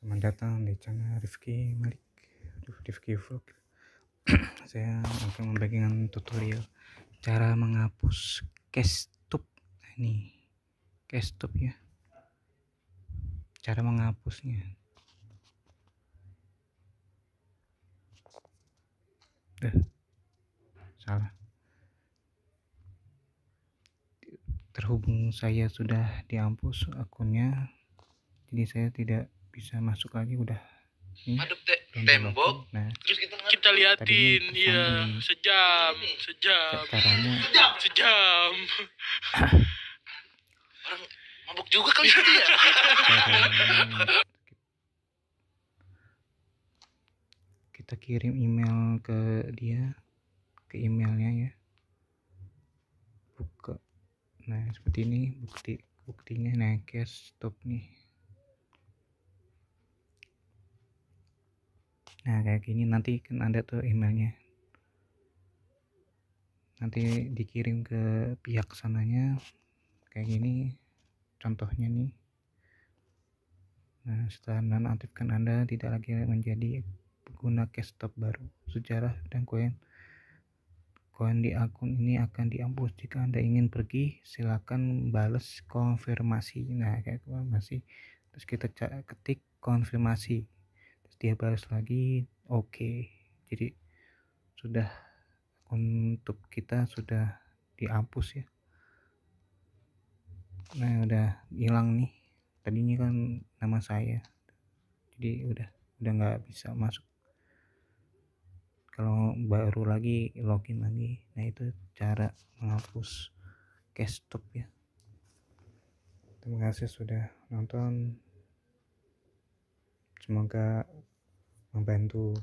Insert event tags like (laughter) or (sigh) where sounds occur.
Selamat datang di channel Rifki Malik Rifki Vlog (clears throat) Saya akan membagikan tutorial Cara menghapus tub nah, Ini tub ya Cara menghapusnya Duh, Salah Terhubung saya sudah dihapus akunnya Jadi saya tidak bisa masuk lagi udah ini te tembok nah, terus kita, kita liatin iya sejam sejam caranya sejam, sejam. (coughs) orang mabuk juga kali gitu ya (coughs) kita kirim email ke dia ke emailnya ya buka nah seperti ini bukti buktinya nah cash stop nih nah kayak gini nanti kan ada tuh emailnya nanti dikirim ke pihak sananya kayak gini contohnya nih nah setelah menonaktifkan anda tidak lagi menjadi pengguna desktop baru sejarah dan koin koin di akun ini akan dihapus jika anda ingin pergi silakan balas konfirmasi nah kayak masih terus kita ketik konfirmasi dia balas lagi oke okay. jadi sudah untuk kita sudah dihapus ya nah udah hilang nih tadinya kan nama saya jadi udah udah nggak bisa masuk kalau baru lagi login lagi nah itu cara menghapus cash stop ya terima kasih sudah nonton semoga membantu